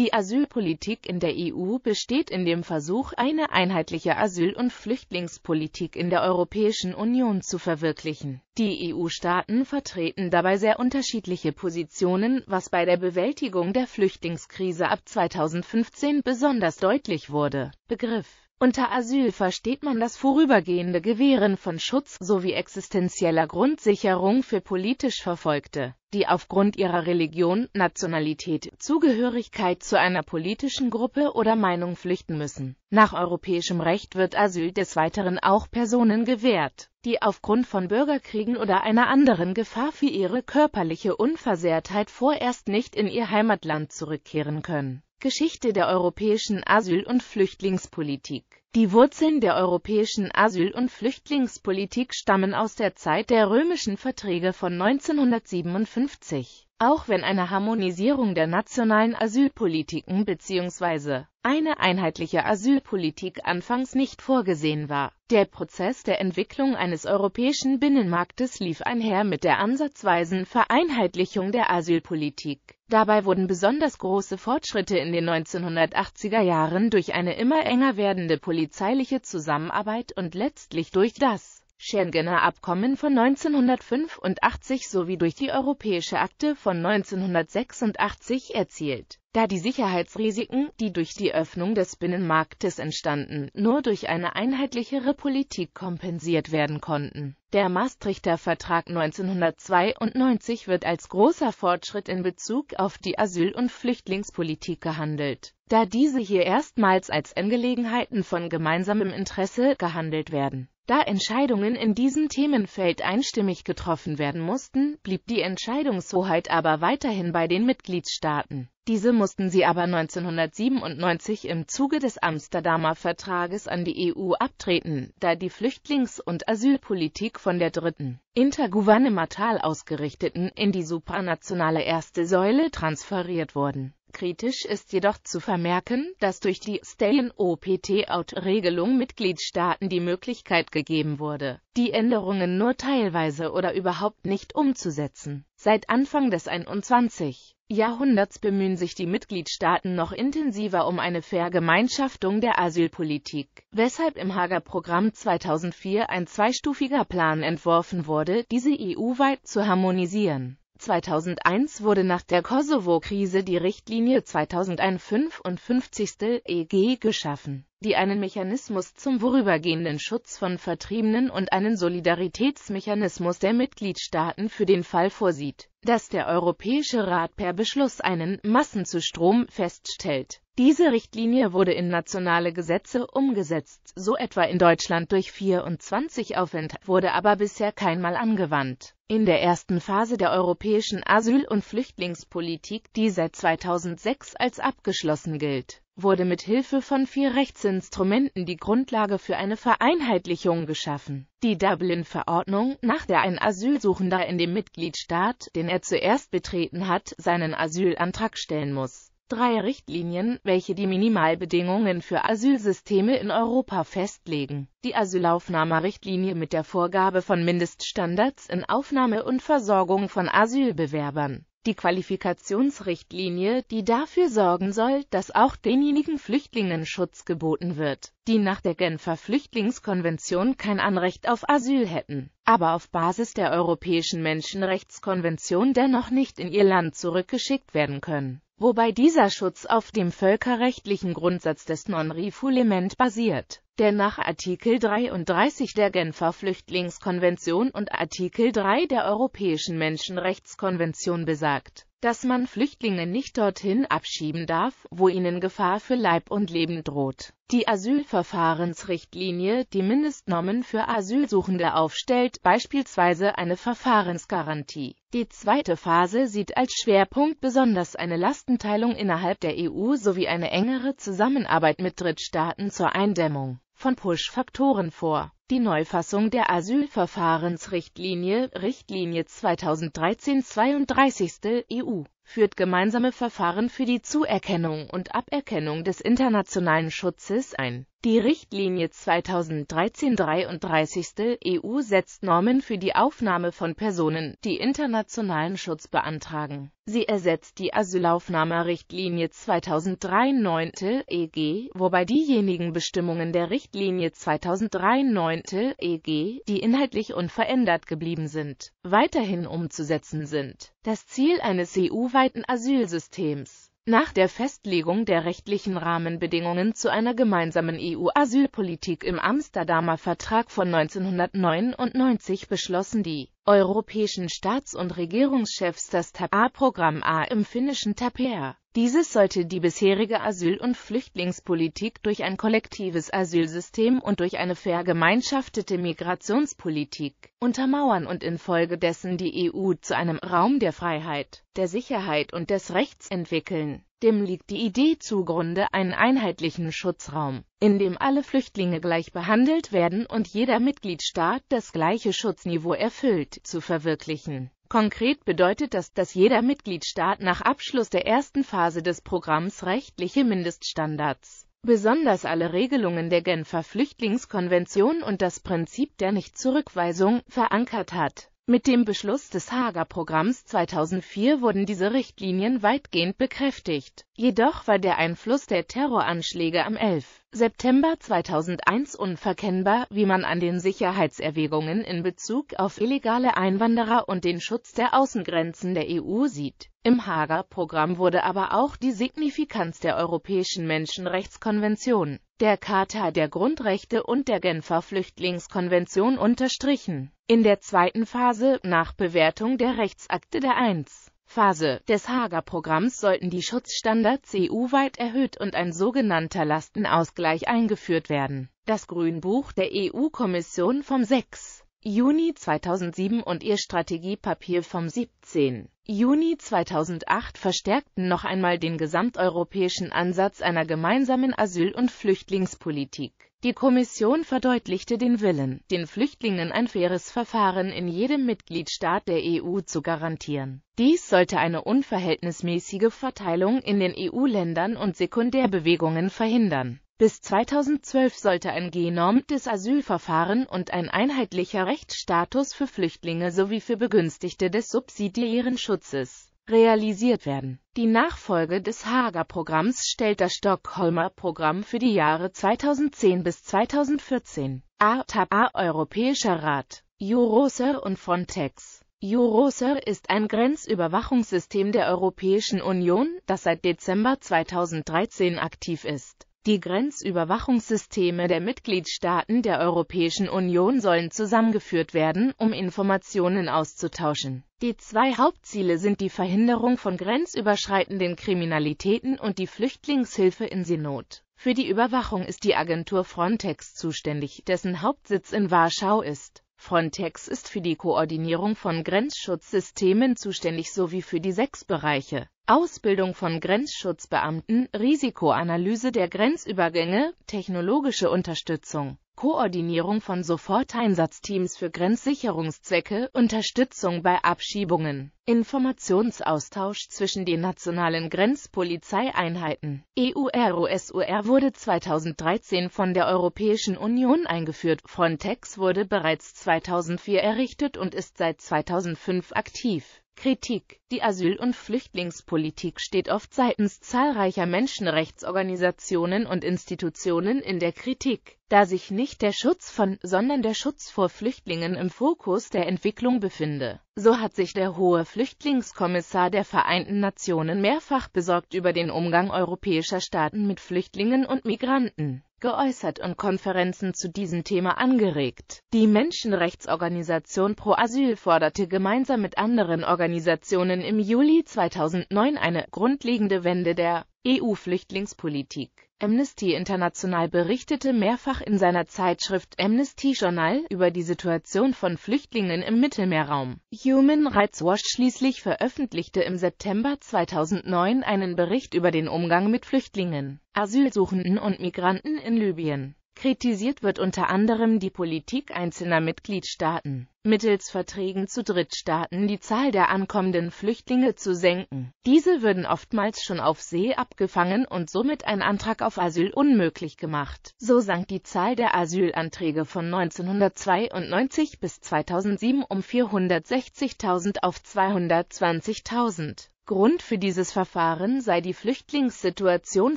Die Asylpolitik in der EU besteht in dem Versuch, eine einheitliche Asyl- und Flüchtlingspolitik in der Europäischen Union zu verwirklichen. Die EU-Staaten vertreten dabei sehr unterschiedliche Positionen, was bei der Bewältigung der Flüchtlingskrise ab 2015 besonders deutlich wurde. Begriff unter Asyl versteht man das vorübergehende Gewähren von Schutz sowie existenzieller Grundsicherung für politisch Verfolgte, die aufgrund ihrer Religion, Nationalität, Zugehörigkeit zu einer politischen Gruppe oder Meinung flüchten müssen. Nach europäischem Recht wird Asyl des Weiteren auch Personen gewährt, die aufgrund von Bürgerkriegen oder einer anderen Gefahr für ihre körperliche Unversehrtheit vorerst nicht in ihr Heimatland zurückkehren können. Geschichte der europäischen Asyl- und Flüchtlingspolitik die Wurzeln der europäischen Asyl- und Flüchtlingspolitik stammen aus der Zeit der römischen Verträge von 1957. Auch wenn eine Harmonisierung der nationalen Asylpolitiken bzw. eine einheitliche Asylpolitik anfangs nicht vorgesehen war, der Prozess der Entwicklung eines europäischen Binnenmarktes lief einher mit der ansatzweisen Vereinheitlichung der Asylpolitik. Dabei wurden besonders große Fortschritte in den 1980er Jahren durch eine immer enger werdende Politik polizeiliche Zusammenarbeit und letztlich durch das Schengener Abkommen von 1985 sowie durch die Europäische Akte von 1986 erzielt da die Sicherheitsrisiken, die durch die Öffnung des Binnenmarktes entstanden, nur durch eine einheitlichere Politik kompensiert werden konnten. Der Maastrichter Vertrag 1992 wird als großer Fortschritt in Bezug auf die Asyl- und Flüchtlingspolitik gehandelt, da diese hier erstmals als Angelegenheiten von gemeinsamem Interesse gehandelt werden. Da Entscheidungen in diesem Themenfeld einstimmig getroffen werden mussten, blieb die Entscheidungshoheit aber weiterhin bei den Mitgliedstaaten. Diese mussten sie aber 1997 im Zuge des Amsterdamer Vertrages an die EU abtreten, da die Flüchtlings- und Asylpolitik von der dritten, intergouvernemental ausgerichteten, in die supranationale erste Säule transferiert wurden Kritisch ist jedoch zu vermerken, dass durch die Stay-in-Opt-out-Regelung Mitgliedstaaten die Möglichkeit gegeben wurde, die Änderungen nur teilweise oder überhaupt nicht umzusetzen. Seit Anfang des 21. Jahrhunderts bemühen sich die Mitgliedstaaten noch intensiver um eine Vergemeinschaftung der Asylpolitik, weshalb im Hager Programm 2004 ein zweistufiger Plan entworfen wurde, diese EU-weit zu harmonisieren 2001 wurde nach der Kosovo-Krise die Richtlinie 2001/55 EG geschaffen die einen Mechanismus zum vorübergehenden Schutz von Vertriebenen und einen Solidaritätsmechanismus der Mitgliedstaaten für den Fall vorsieht, dass der Europäische Rat per Beschluss einen Massenzustrom feststellt. Diese Richtlinie wurde in nationale Gesetze umgesetzt, so etwa in Deutschland durch 24 Aufwand, wurde aber bisher keinmal angewandt. In der ersten Phase der europäischen Asyl- und Flüchtlingspolitik, die seit 2006 als abgeschlossen gilt, wurde mit Hilfe von vier Rechtsinstrumenten die Grundlage für eine Vereinheitlichung geschaffen. Die Dublin-Verordnung, nach der ein Asylsuchender in dem Mitgliedstaat, den er zuerst betreten hat, seinen Asylantrag stellen muss. Drei Richtlinien, welche die Minimalbedingungen für Asylsysteme in Europa festlegen. Die Asylaufnahmerichtlinie mit der Vorgabe von Mindeststandards in Aufnahme und Versorgung von Asylbewerbern die Qualifikationsrichtlinie, die dafür sorgen soll, dass auch denjenigen Flüchtlingen Schutz geboten wird, die nach der Genfer Flüchtlingskonvention kein Anrecht auf Asyl hätten, aber auf Basis der Europäischen Menschenrechtskonvention dennoch nicht in ihr Land zurückgeschickt werden können, wobei dieser Schutz auf dem völkerrechtlichen Grundsatz des Non-Refoulement basiert der nach Artikel 33 der Genfer Flüchtlingskonvention und Artikel 3 der Europäischen Menschenrechtskonvention besagt, dass man Flüchtlinge nicht dorthin abschieben darf, wo ihnen Gefahr für Leib und Leben droht. Die Asylverfahrensrichtlinie, die Mindestnormen für Asylsuchende aufstellt, beispielsweise eine Verfahrensgarantie. Die zweite Phase sieht als Schwerpunkt besonders eine Lastenteilung innerhalb der EU sowie eine engere Zusammenarbeit mit Drittstaaten zur Eindämmung von Push-Faktoren vor. Die Neufassung der Asylverfahrensrichtlinie, Richtlinie 2013-32 EU, führt gemeinsame Verfahren für die Zuerkennung und Aberkennung des internationalen Schutzes ein. Die Richtlinie 2013-33 EU setzt Normen für die Aufnahme von Personen, die internationalen Schutz beantragen. Sie ersetzt die Asylaufnahmerichtlinie 2003-9 EG, wobei diejenigen Bestimmungen der Richtlinie 2003-9 EG, die inhaltlich unverändert geblieben sind, weiterhin umzusetzen sind. Das Ziel eines EU-weiten Asylsystems nach der Festlegung der rechtlichen Rahmenbedingungen zu einer gemeinsamen EU-Asylpolitik im Amsterdamer Vertrag von 1999 beschlossen die europäischen Staats- und Regierungschefs das TAP-A-Programm A im finnischen TAPER. Dieses sollte die bisherige Asyl- und Flüchtlingspolitik durch ein kollektives Asylsystem und durch eine vergemeinschaftete Migrationspolitik untermauern und infolgedessen die EU zu einem Raum der Freiheit, der Sicherheit und des Rechts entwickeln. Dem liegt die Idee zugrunde, einen einheitlichen Schutzraum, in dem alle Flüchtlinge gleich behandelt werden und jeder Mitgliedstaat das gleiche Schutzniveau erfüllt, zu verwirklichen. Konkret bedeutet das, dass jeder Mitgliedstaat nach Abschluss der ersten Phase des Programms rechtliche Mindeststandards, besonders alle Regelungen der Genfer Flüchtlingskonvention und das Prinzip der Nichtzurückweisung, verankert hat mit dem Beschluss des Hager Programms 2004 wurden diese Richtlinien weitgehend bekräftigt. Jedoch war der Einfluss der Terroranschläge am 11. September 2001 unverkennbar, wie man an den Sicherheitserwägungen in Bezug auf illegale Einwanderer und den Schutz der Außengrenzen der EU sieht. Im Hager Programm wurde aber auch die Signifikanz der Europäischen Menschenrechtskonvention, der Charta der Grundrechte und der Genfer Flüchtlingskonvention unterstrichen in der zweiten Phase, nach Bewertung der Rechtsakte der 1. Phase des Hager Programms sollten die Schutzstandards EU-weit erhöht und ein sogenannter Lastenausgleich eingeführt werden. Das Grünbuch der EU-Kommission vom 6. Juni 2007 und ihr Strategiepapier vom 17. Juni 2008 verstärkten noch einmal den gesamteuropäischen Ansatz einer gemeinsamen Asyl- und Flüchtlingspolitik. Die Kommission verdeutlichte den Willen, den Flüchtlingen ein faires Verfahren in jedem Mitgliedstaat der EU zu garantieren. Dies sollte eine unverhältnismäßige Verteilung in den EU-Ländern und Sekundärbewegungen verhindern. Bis 2012 sollte ein genormtes Asylverfahren und ein einheitlicher Rechtsstatus für Flüchtlinge sowie für Begünstigte des subsidiären Schutzes realisiert werden. Die Nachfolge des hager Programms stellt das Stockholmer Programm für die Jahre 2010 bis 2014. A. A. Europäischer Rat. Euroser und Frontex. Euroser ist ein Grenzüberwachungssystem der Europäischen Union, das seit Dezember 2013 aktiv ist. Die Grenzüberwachungssysteme der Mitgliedstaaten der Europäischen Union sollen zusammengeführt werden, um Informationen auszutauschen. Die zwei Hauptziele sind die Verhinderung von grenzüberschreitenden Kriminalitäten und die Flüchtlingshilfe in Seenot. Für die Überwachung ist die Agentur Frontex zuständig, dessen Hauptsitz in Warschau ist Frontex ist für die Koordinierung von Grenzschutzsystemen zuständig sowie für die sechs Bereiche Ausbildung von Grenzschutzbeamten, Risikoanalyse der Grenzübergänge, technologische Unterstützung Koordinierung von Soforteinsatzteams für Grenzsicherungszwecke, Unterstützung bei Abschiebungen, Informationsaustausch zwischen den nationalen Grenzpolizeieinheiten. EUROSUR wurde 2013 von der Europäischen Union eingeführt, Frontex wurde bereits 2004 errichtet und ist seit 2005 aktiv. Kritik. Die Asyl- und Flüchtlingspolitik steht oft seitens zahlreicher Menschenrechtsorganisationen und Institutionen in der Kritik, da sich nicht der Schutz von, sondern der Schutz vor Flüchtlingen im Fokus der Entwicklung befinde. So hat sich der hohe Flüchtlingskommissar der Vereinten Nationen mehrfach besorgt über den Umgang europäischer Staaten mit Flüchtlingen und Migranten geäußert und Konferenzen zu diesem Thema angeregt. Die Menschenrechtsorganisation Pro Asyl forderte gemeinsam mit anderen Organisationen im Juli 2009 eine grundlegende Wende der EU-Flüchtlingspolitik. Amnesty International berichtete mehrfach in seiner Zeitschrift Amnesty Journal über die Situation von Flüchtlingen im Mittelmeerraum. Human Rights Watch schließlich veröffentlichte im September 2009 einen Bericht über den Umgang mit Flüchtlingen, Asylsuchenden und Migranten in Libyen. Kritisiert wird unter anderem die Politik einzelner Mitgliedstaaten, mittels Verträgen zu Drittstaaten die Zahl der ankommenden Flüchtlinge zu senken. Diese würden oftmals schon auf See abgefangen und somit ein Antrag auf Asyl unmöglich gemacht. So sank die Zahl der Asylanträge von 1992 bis 2007 um 460.000 auf 220.000. Grund für dieses Verfahren sei die Flüchtlingssituation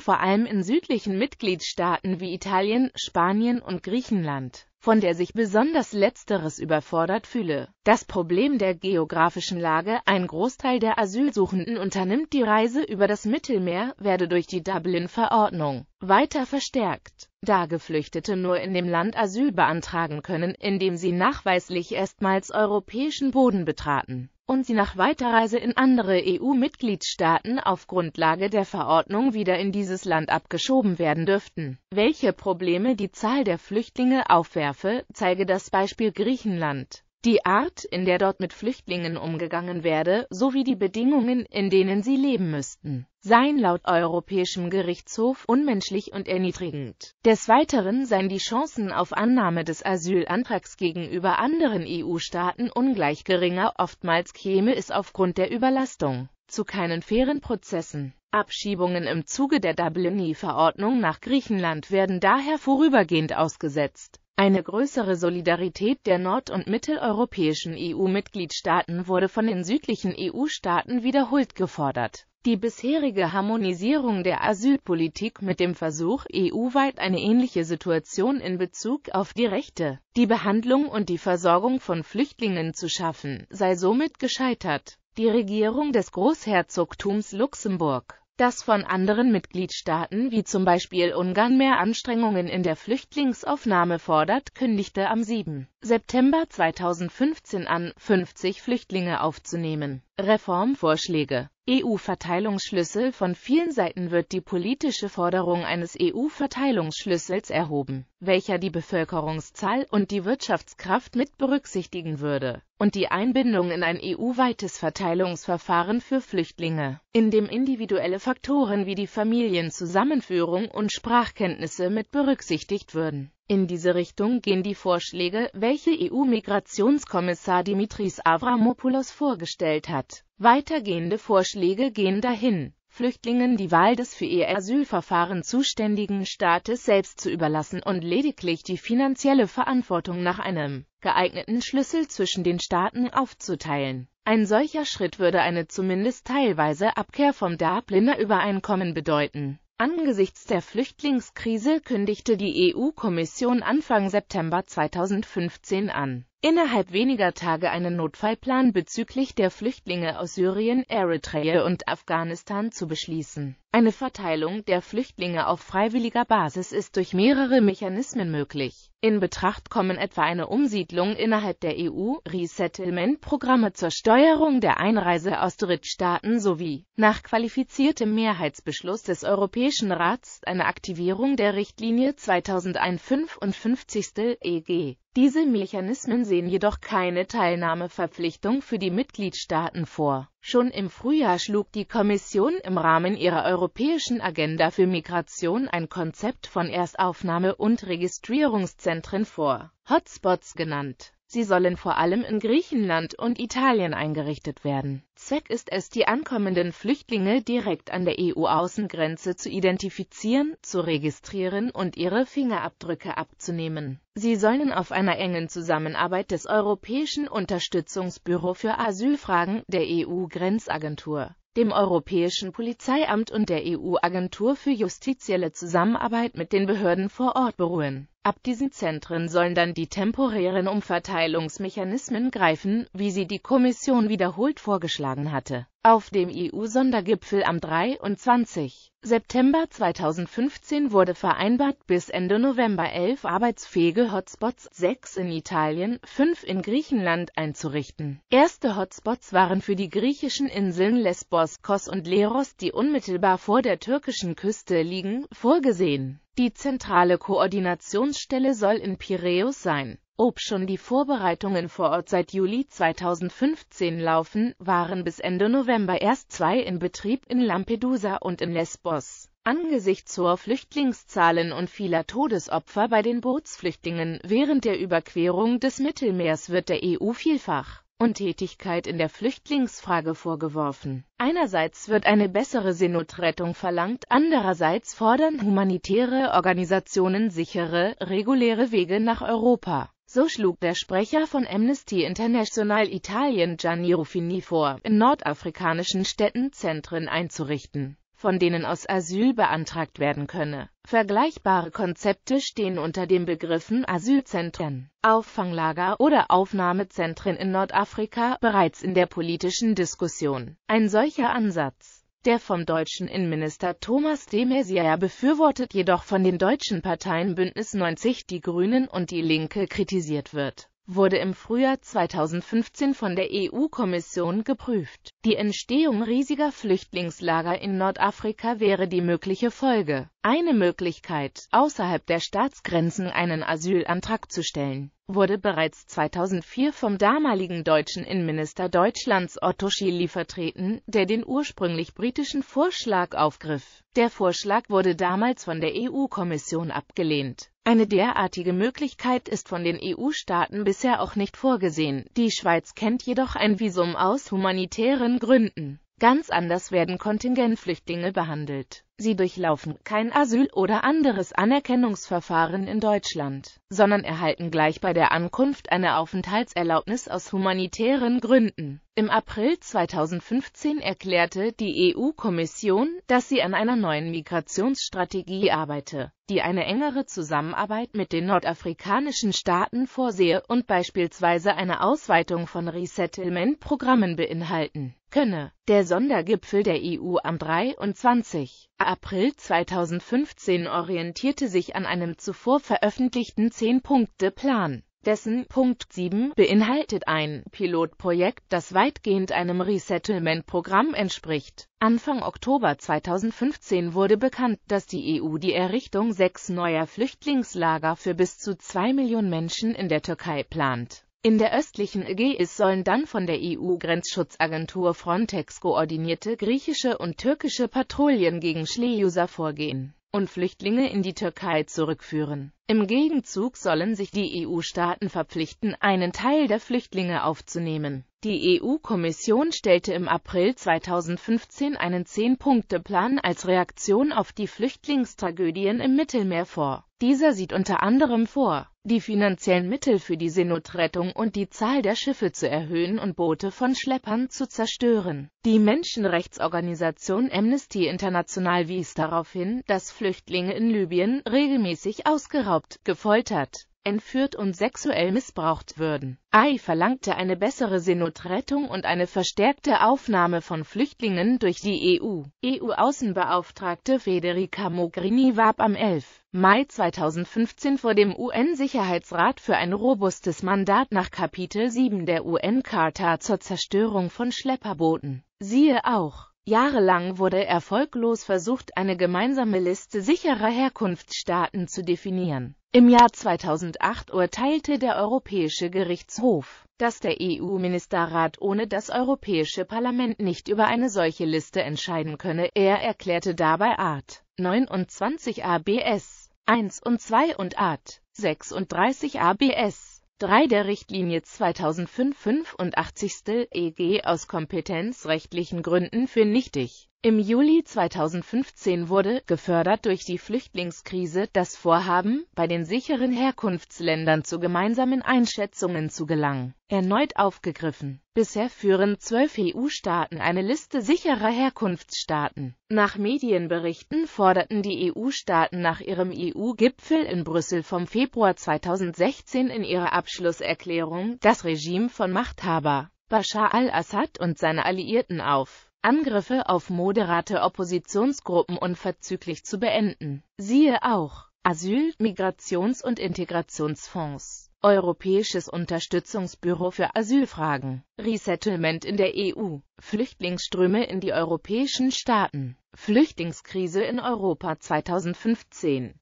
vor allem in südlichen Mitgliedstaaten wie Italien, Spanien und Griechenland, von der sich besonders letzteres überfordert fühle. Das Problem der geografischen Lage, ein Großteil der Asylsuchenden unternimmt die Reise über das Mittelmeer, werde durch die Dublin-Verordnung weiter verstärkt da Geflüchtete nur in dem Land Asyl beantragen können, in dem sie nachweislich erstmals europäischen Boden betraten und sie nach Weiterreise in andere EU-Mitgliedstaaten auf Grundlage der Verordnung wieder in dieses Land abgeschoben werden dürften. Welche Probleme die Zahl der Flüchtlinge aufwerfe, zeige das Beispiel Griechenland. Die Art, in der dort mit Flüchtlingen umgegangen werde, sowie die Bedingungen, in denen sie leben müssten seien laut Europäischem Gerichtshof unmenschlich und erniedrigend. Des Weiteren seien die Chancen auf Annahme des Asylantrags gegenüber anderen EU-Staaten ungleich geringer, oftmals käme es aufgrund der Überlastung zu keinen fairen Prozessen. Abschiebungen im Zuge der Dublin-Verordnung nach Griechenland werden daher vorübergehend ausgesetzt. Eine größere Solidarität der nord- und mitteleuropäischen EU-Mitgliedstaaten wurde von den südlichen EU-Staaten wiederholt gefordert. Die bisherige Harmonisierung der Asylpolitik mit dem Versuch, EU-weit eine ähnliche Situation in Bezug auf die Rechte, die Behandlung und die Versorgung von Flüchtlingen zu schaffen, sei somit gescheitert. Die Regierung des Großherzogtums Luxemburg das von anderen Mitgliedstaaten wie zum Beispiel Ungarn mehr Anstrengungen in der Flüchtlingsaufnahme fordert, kündigte am 7. September 2015 an, 50 Flüchtlinge aufzunehmen. Reformvorschläge EU-Verteilungsschlüssel Von vielen Seiten wird die politische Forderung eines EU-Verteilungsschlüssels erhoben, welcher die Bevölkerungszahl und die Wirtschaftskraft mit berücksichtigen würde, und die Einbindung in ein EU-weites Verteilungsverfahren für Flüchtlinge, in dem individuelle Faktoren wie die Familienzusammenführung und Sprachkenntnisse mit berücksichtigt würden in diese Richtung gehen die Vorschläge, welche EU-Migrationskommissar Dimitris Avramopoulos vorgestellt hat. Weitergehende Vorschläge gehen dahin, Flüchtlingen die Wahl des für ihr Asylverfahren zuständigen Staates selbst zu überlassen und lediglich die finanzielle Verantwortung nach einem geeigneten Schlüssel zwischen den Staaten aufzuteilen. Ein solcher Schritt würde eine zumindest teilweise Abkehr vom Dubliner Übereinkommen bedeuten. Angesichts der Flüchtlingskrise kündigte die EU-Kommission Anfang September 2015 an, innerhalb weniger Tage einen Notfallplan bezüglich der Flüchtlinge aus Syrien, Eritrea und Afghanistan zu beschließen eine Verteilung der Flüchtlinge auf freiwilliger Basis ist durch mehrere Mechanismen möglich. In Betracht kommen etwa eine Umsiedlung innerhalb der EU, Resettlement-Programme zur Steuerung der Einreise aus Drittstaaten sowie, nach qualifiziertem Mehrheitsbeschluss des Europäischen Rats, eine Aktivierung der Richtlinie 2001/55 EG. Diese Mechanismen sehen jedoch keine Teilnahmeverpflichtung für die Mitgliedstaaten vor. Schon im Frühjahr schlug die Kommission im Rahmen ihrer europäischen Agenda für Migration ein Konzept von Erstaufnahme- und Registrierungszentren vor, Hotspots genannt. Sie sollen vor allem in Griechenland und Italien eingerichtet werden Zweck ist es, die ankommenden Flüchtlinge direkt an der EU-Außengrenze zu identifizieren, zu registrieren und ihre Fingerabdrücke abzunehmen. Sie sollen auf einer engen Zusammenarbeit des Europäischen Unterstützungsbüro für Asylfragen, der EU-Grenzagentur, dem Europäischen Polizeiamt und der EU-Agentur für justizielle Zusammenarbeit mit den Behörden vor Ort beruhen Ab diesen Zentren sollen dann die temporären Umverteilungsmechanismen greifen, wie sie die Kommission wiederholt vorgeschlagen hatte. Auf dem EU-Sondergipfel am 23. September 2015 wurde vereinbart, bis Ende November elf arbeitsfähige Hotspots, sechs in Italien, fünf in Griechenland einzurichten. Erste Hotspots waren für die griechischen Inseln Lesbos, Kos und Leros, die unmittelbar vor der türkischen Küste liegen, vorgesehen. Die zentrale Koordinationsstelle soll in Piräus sein. Ob schon die Vorbereitungen vor Ort seit Juli 2015 laufen, waren bis Ende November erst zwei in Betrieb in Lampedusa und in Lesbos. Angesichts hoher Flüchtlingszahlen und vieler Todesopfer bei den Bootsflüchtlingen während der Überquerung des Mittelmeers wird der EU vielfach Untätigkeit in der Flüchtlingsfrage vorgeworfen. Einerseits wird eine bessere Seenotrettung verlangt, andererseits fordern humanitäre Organisationen sichere, reguläre Wege nach Europa. So schlug der Sprecher von Amnesty International Italien Gianni Ruffini vor, in nordafrikanischen Städten Zentren einzurichten von denen aus Asyl beantragt werden könne. Vergleichbare Konzepte stehen unter den Begriffen Asylzentren, Auffanglager oder Aufnahmezentren in Nordafrika bereits in der politischen Diskussion. Ein solcher Ansatz der vom deutschen Innenminister Thomas de Maizière befürwortet jedoch von den deutschen Parteien Bündnis 90 Die Grünen und Die Linke kritisiert wird wurde im Frühjahr 2015 von der EU-Kommission geprüft. Die Entstehung riesiger Flüchtlingslager in Nordafrika wäre die mögliche Folge. Eine Möglichkeit, außerhalb der Staatsgrenzen einen Asylantrag zu stellen, wurde bereits 2004 vom damaligen deutschen Innenminister Deutschlands Otto Schily vertreten, der den ursprünglich britischen Vorschlag aufgriff. Der Vorschlag wurde damals von der EU-Kommission abgelehnt. Eine derartige Möglichkeit ist von den EU-Staaten bisher auch nicht vorgesehen, die Schweiz kennt jedoch ein Visum aus humanitären Gründen Ganz anders werden Kontingentflüchtlinge behandelt. Sie durchlaufen kein Asyl- oder anderes Anerkennungsverfahren in Deutschland, sondern erhalten gleich bei der Ankunft eine Aufenthaltserlaubnis aus humanitären Gründen. Im April 2015 erklärte die EU-Kommission, dass sie an einer neuen Migrationsstrategie arbeite, die eine engere Zusammenarbeit mit den nordafrikanischen Staaten vorsehe und beispielsweise eine Ausweitung von Resettlement-Programmen beinhalten könne. Der Sondergipfel der EU am 23. April 2015 orientierte sich an einem zuvor veröffentlichten 10 punkte plan Dessen Punkt 7 beinhaltet ein Pilotprojekt, das weitgehend einem Resettlement-Programm entspricht. Anfang Oktober 2015 wurde bekannt, dass die EU die Errichtung sechs neuer Flüchtlingslager für bis zu zwei Millionen Menschen in der Türkei plant. In der östlichen Ägäis sollen dann von der EU-Grenzschutzagentur Frontex koordinierte griechische und türkische Patrouillen gegen Schleuser vorgehen und Flüchtlinge in die Türkei zurückführen. Im Gegenzug sollen sich die EU-Staaten verpflichten, einen Teil der Flüchtlinge aufzunehmen. Die EU-Kommission stellte im April 2015 einen Zehn-Punkte-Plan als Reaktion auf die Flüchtlingstragödien im Mittelmeer vor. Dieser sieht unter anderem vor, die finanziellen Mittel für die Seenotrettung und die Zahl der Schiffe zu erhöhen und Boote von Schleppern zu zerstören. Die Menschenrechtsorganisation Amnesty International wies darauf hin, dass Flüchtlinge in Libyen regelmäßig ausgeraubt missbraucht, gefoltert, entführt und sexuell missbraucht würden. Ai verlangte eine bessere Seenotrettung und eine verstärkte Aufnahme von Flüchtlingen durch die EU. EU-Außenbeauftragte Federica Mogherini warb am 11. Mai 2015 vor dem UN-Sicherheitsrat für ein robustes Mandat nach Kapitel 7 der UN-Charta zur Zerstörung von Schlepperbooten. Siehe auch Jahrelang wurde erfolglos versucht, eine gemeinsame Liste sicherer Herkunftsstaaten zu definieren. Im Jahr 2008 urteilte der Europäische Gerichtshof, dass der EU-Ministerrat ohne das Europäische Parlament nicht über eine solche Liste entscheiden könne. Er erklärte dabei Art 29 ABS 1 und 2 und Art 36 ABS 3 der Richtlinie 2005/85/EG e aus kompetenzrechtlichen Gründen für nichtig im Juli 2015 wurde, gefördert durch die Flüchtlingskrise, das Vorhaben, bei den sicheren Herkunftsländern zu gemeinsamen Einschätzungen zu gelangen, erneut aufgegriffen. Bisher führen zwölf EU-Staaten eine Liste sicherer Herkunftsstaaten. Nach Medienberichten forderten die EU-Staaten nach ihrem EU-Gipfel in Brüssel vom Februar 2016 in ihrer Abschlusserklärung das Regime von Machthaber Bashar al-Assad und seine Alliierten auf Angriffe auf moderate Oppositionsgruppen unverzüglich zu beenden. Siehe auch Asyl-, Migrations- und Integrationsfonds, Europäisches Unterstützungsbüro für Asylfragen, Resettlement in der EU, Flüchtlingsströme in die europäischen Staaten, Flüchtlingskrise in Europa 2015